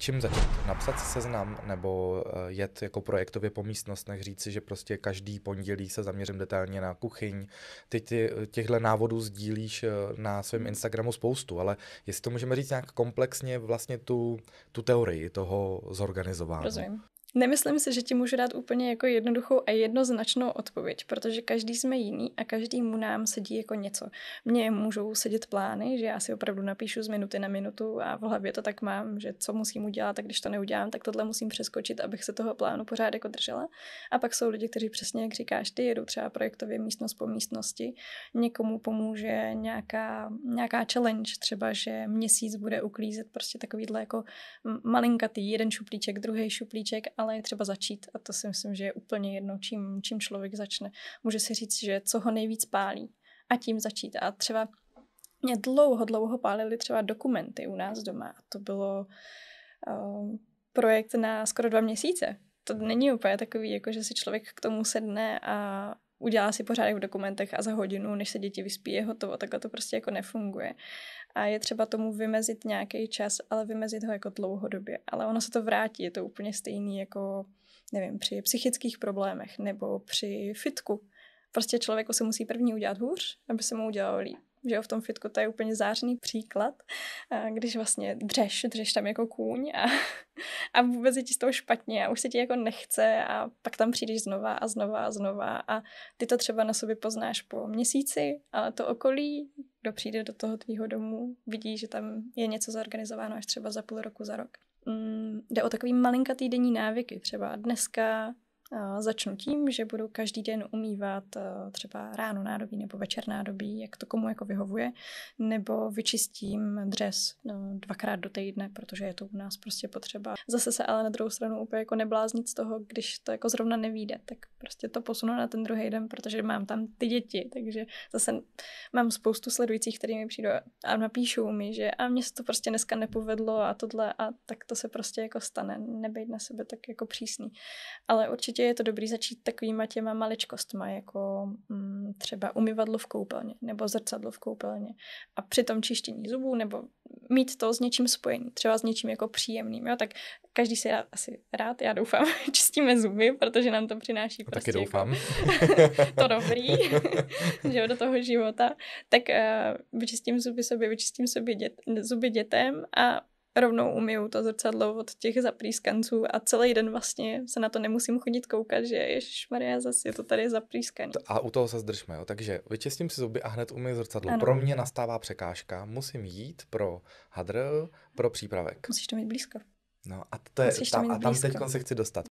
čím začít? Napsat si seznam nebo eh, jet jako projektově po místnostech, říct si, že prostě každý pondělí se zaměřím detailně na kuchyň. Ty, ty těchto návodů sdílíš eh, na svém Instagramu spoustu, ale jestli to můžeme říct nějak komplexně vlastně tu, tu teorii toho zorganizování. Rozumím. Nemyslím si, že ti můžu dát úplně jako jednoduchou a jednoznačnou odpověď, protože každý jsme jiný a každý mu nám sedí jako něco. Mně můžou sedět plány, že já si opravdu napíšu z minuty na minutu a v hlavě to tak mám, že co musím udělat a když to neudělám, tak tohle musím přeskočit, abych se toho plánu pořád jako držela. A pak jsou lidi, kteří přesně, jak říkáš, ty jedou třeba projektově místnost po místnosti. Někomu pomůže nějaká, nějaká challenge, třeba, že měsíc bude uklízet prostě takovýhle jako malinkatý, jeden šuplíček, druhý šuplíček ale je třeba začít a to si myslím, že je úplně jedno, čím, čím člověk začne. Může si říct, že co ho nejvíc pálí a tím začít. A třeba mě dlouho, dlouho pálili třeba dokumenty u nás doma a to bylo uh, projekt na skoro dva měsíce. To není úplně takový, jako že si člověk k tomu sedne a udělá si pořádek v dokumentech a za hodinu, než se děti vyspí, je hotovo. Takhle to prostě jako nefunguje. A je třeba tomu vymezit nějaký čas, ale vymezit ho jako dlouhodobě. Ale ono se to vrátí, je to úplně stejný jako, nevím, při psychických problémech nebo při fitku. Prostě člověku se musí první udělat hůř, aby se mu udělalo líp že v tom fitku to je úplně zářený příklad, když vlastně dřeš, dřeš tam jako kůň a, a vůbec je ti z toho špatně a už se ti jako nechce a pak tam přijdeš znova a znova a znova a ty to třeba na sobě poznáš po měsíci, ale to okolí, kdo přijde do toho tvýho domu, vidí, že tam je něco zorganizováno až třeba za půl roku, za rok. Mm, jde o takový malinkatý denní návyky, třeba dneska Začnu tím, že budu každý den umývat eh, třeba ráno nádobí nebo večer nádobí, jak to komu jako vyhovuje, nebo vyčistím dřes no, dvakrát do týdne, protože je to u nás prostě potřeba. Zase se ale na druhou stranu úplně jako nebláznit z toho, když to jako zrovna nevíde, tak prostě to posunu na ten druhý den, protože mám tam ty děti, takže zase mám spoustu sledujících, kteří mi přijdou a napíšou mi, že a mně se to prostě dneska nepovedlo a tohle a tak to se prostě jako stane, nebejt na sebe tak jako přísný. Ale určitě určitě je to dobrý začít takovýma těma maličkostma, jako mm, třeba umyvadlo v koupelně nebo zrcadlo v koupelně a přitom čištění zubů nebo mít to s něčím spojený, třeba s něčím jako příjemným, jo, tak každý si rád, asi rád, já doufám, čistíme zuby, protože nám to přináší prostě taky jako doufám. Jako, to dobrý, že do toho života, tak uh, vyčistím zuby sobě, vyčistím sobě dět, zuby dětem a rovnou umiju to zrcadlo od těch zaprýskanců a celý den vlastně se na to nemusím chodit koukat, že Ježíš Maria, zase je to tady zaprýskaný. A u toho se zdržme, jo. Takže vyčistím si zuby a hned umiju zrcadlo. Ano. Pro mě nastává překážka, musím jít pro hadr, pro přípravek. Musíš to mít blízko. No a, to je, ta, a tam teď se chci dostat.